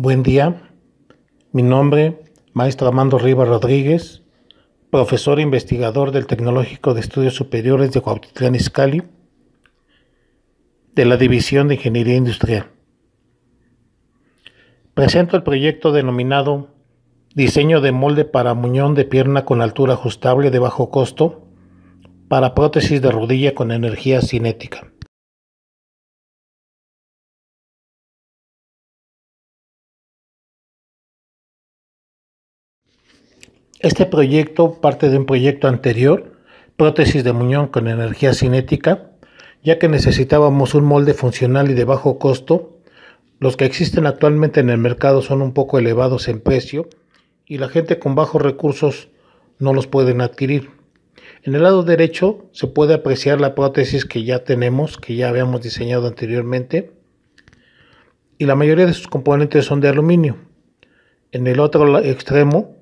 Buen día, mi nombre, maestro Armando Rivas Rodríguez, profesor e investigador del Tecnológico de Estudios Superiores de Cuautitlán Izcalli, de la División de Ingeniería Industrial. Presento el proyecto denominado Diseño de molde para muñón de pierna con altura ajustable de bajo costo para prótesis de rodilla con energía cinética. Este proyecto parte de un proyecto anterior, prótesis de muñón con energía cinética, ya que necesitábamos un molde funcional y de bajo costo. Los que existen actualmente en el mercado son un poco elevados en precio y la gente con bajos recursos no los pueden adquirir. En el lado derecho se puede apreciar la prótesis que ya tenemos, que ya habíamos diseñado anteriormente, y la mayoría de sus componentes son de aluminio. En el otro extremo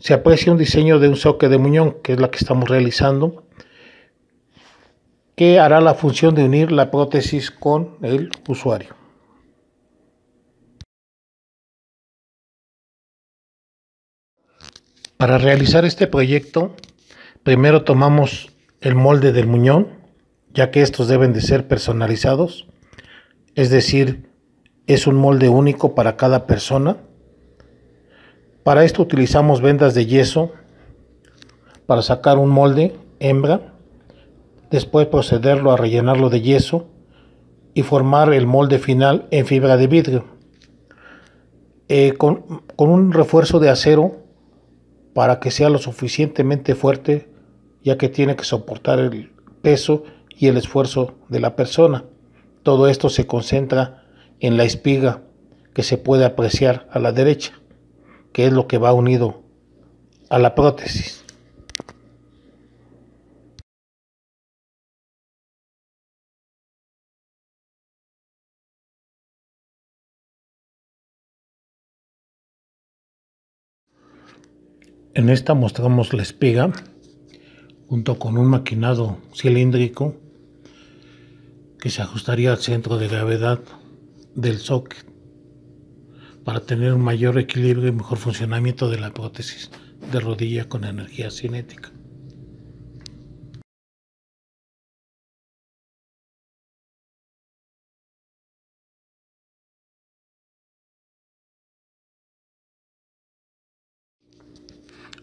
se aprecia un diseño de un soque de muñón, que es la que estamos realizando, que hará la función de unir la prótesis con el usuario. Para realizar este proyecto, primero tomamos el molde del muñón, ya que estos deben de ser personalizados, es decir, es un molde único para cada persona para esto utilizamos vendas de yeso para sacar un molde hembra, después procederlo a rellenarlo de yeso y formar el molde final en fibra de vidrio. Eh, con un refuerzo de acero para que sea lo suficientemente fuerte ya que tiene que soportar el peso y el esfuerzo de la persona. Todo esto se concentra en la espiga que se puede apreciar a la derecha que es lo que va unido a la prótesis. En esta mostramos la espiga junto con un maquinado cilíndrico que se ajustaría al centro de gravedad del socket para tener un mayor equilibrio y mejor funcionamiento de la prótesis de rodilla con energía cinética.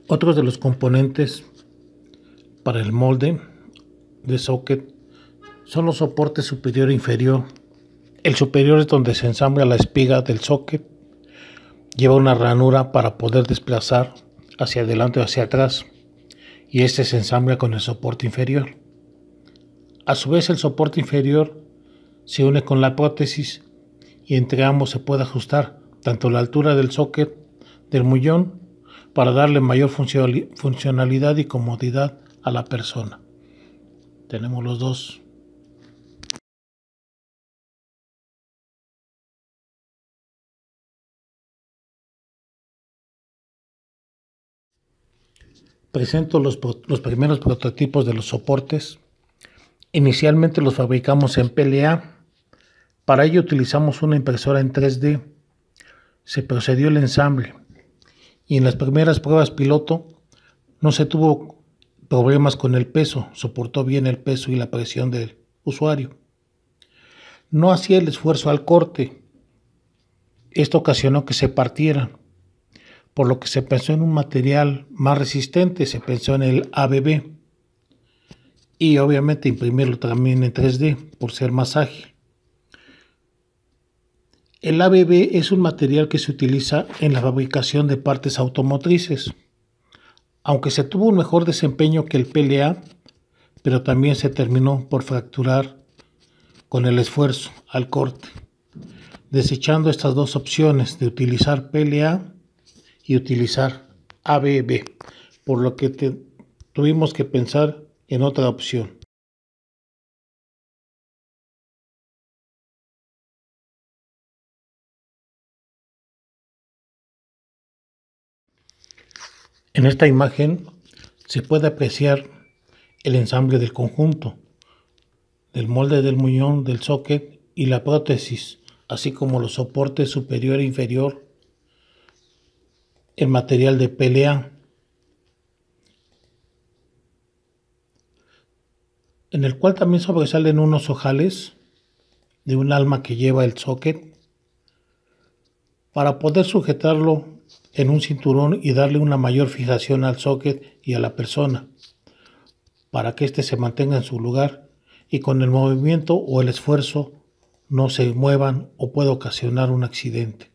Otros de los componentes para el molde de socket son los soportes superior e inferior. El superior es donde se ensambla la espiga del socket lleva una ranura para poder desplazar hacia adelante o hacia atrás y este se ensambla con el soporte inferior. A su vez el soporte inferior se une con la prótesis y entre ambos se puede ajustar tanto la altura del socket del mullón para darle mayor funcionalidad y comodidad a la persona. Tenemos los dos. presento los, primeros prototipos de los soportes. Inicialmente los fabricamos en PLA. Para ello utilizamos una impresora en 3D. Se procedió el ensamble. Y en las primeras pruebas piloto no se tuvo problemas con el peso. Soportó bien el peso y la presión del usuario. No hacía el esfuerzo al corte. Esto ocasionó que se partieran por lo que se pensó en un material más resistente, se pensó en el ABB y obviamente imprimirlo también en 3D por ser más ágil. El ABB es un material que se utiliza en la fabricación de partes automotrices, aunque se tuvo un mejor desempeño que el PLA, pero también se terminó por fracturar con el esfuerzo al corte. Desechando estas dos opciones de utilizar PLA, y utilizar ABB, por lo que tuvimos que pensar en otra opción. En esta imagen se puede apreciar el ensamble del conjunto, del molde del muñón del socket y la prótesis, así como los soportes superior e inferior el material de pelea. En el cual también sobresalen unos ojales de un alma que lleva el socket para poder sujetarlo en un cinturón y darle una mayor fijación al socket y a la persona para que éste se mantenga en su lugar y con el movimiento o el esfuerzo no se muevan o pueda ocasionar un accidente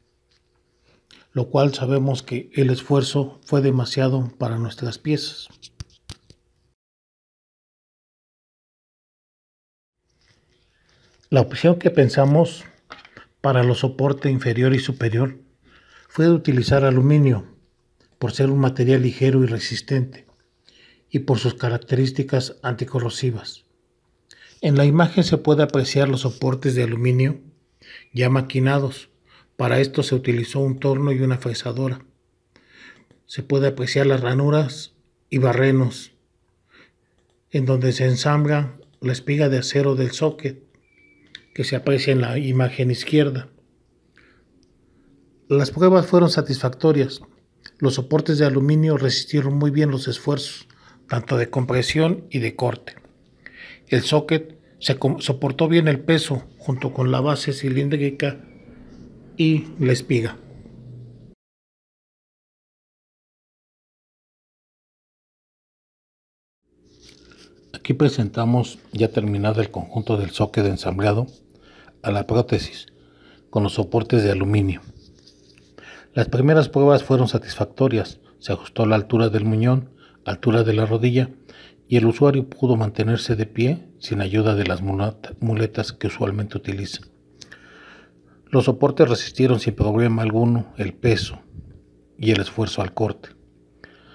lo cual sabemos que el esfuerzo fue demasiado para nuestras piezas. La opción que pensamos para los soporte inferior y superior fue de utilizar aluminio, por ser un material ligero y resistente, y por sus características anticorrosivas. En la imagen se puede apreciar los soportes de aluminio ya maquinados, para esto se utilizó un torno y una fresadora. Se puede apreciar las ranuras y barrenos, en donde se ensambla la espiga de acero del socket, que se aprecia en la imagen izquierda. Las pruebas fueron satisfactorias. Los soportes de aluminio resistieron muy bien los esfuerzos, tanto de compresión y de corte. El socket se soportó bien el peso junto con la base cilíndrica y la espiga. Aquí presentamos ya terminado el conjunto del de ensamblado a la prótesis con los soportes de aluminio. Las primeras pruebas fueron satisfactorias, se ajustó la altura del muñón, altura de la rodilla y el usuario pudo mantenerse de pie sin ayuda de las muletas que usualmente utiliza. Los soportes resistieron sin problema alguno el peso y el esfuerzo al corte.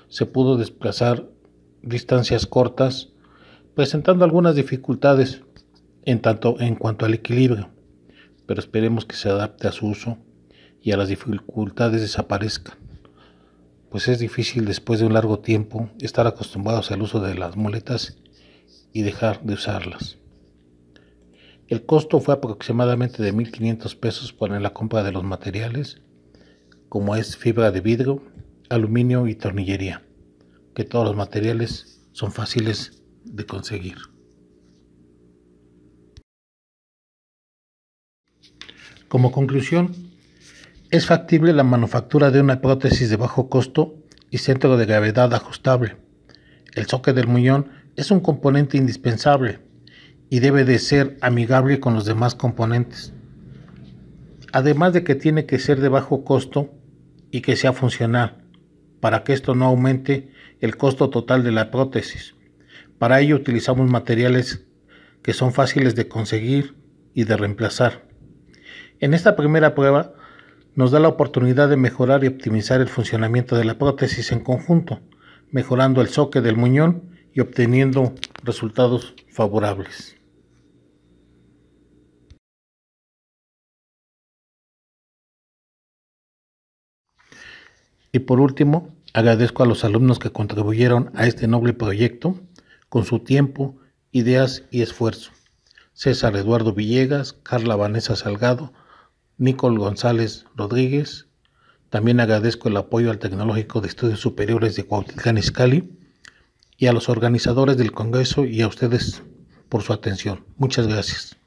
Se pudo desplazar distancias cortas, presentando algunas dificultades en tanto en cuanto al equilibrio, pero esperemos que se adapte a su uso y a las dificultades desaparezcan, pues es difícil después de un largo tiempo estar acostumbrados al uso de las muletas y dejar de usarlas. El costo fue aproximadamente de 1.500 pesos por la compra de los materiales, como es fibra de vidrio, aluminio y tornillería, que todos los materiales son fáciles de conseguir. Como conclusión, es factible la manufactura de una prótesis de bajo costo y centro de gravedad ajustable. El soque del muñón es un componente indispensable y debe de ser amigable con los demás componentes. Además de que tiene que ser de bajo costo y que sea funcional, para que esto no aumente el costo total de la prótesis. Para ello utilizamos materiales que son fáciles de conseguir y de reemplazar. En esta primera prueba nos da la oportunidad de mejorar y optimizar el funcionamiento de la prótesis en conjunto, mejorando el soque del muñón y obteniendo resultados favorables. Y por último, agradezco a los alumnos que contribuyeron a este noble proyecto con su tiempo, ideas y esfuerzo. César Eduardo Villegas, Carla Vanessa Salgado, Nicol González Rodríguez. También agradezco el apoyo al Tecnológico de Estudios Superiores de Cuautitlán Izcalli y a los organizadores del Congreso y a ustedes por su atención. Muchas gracias.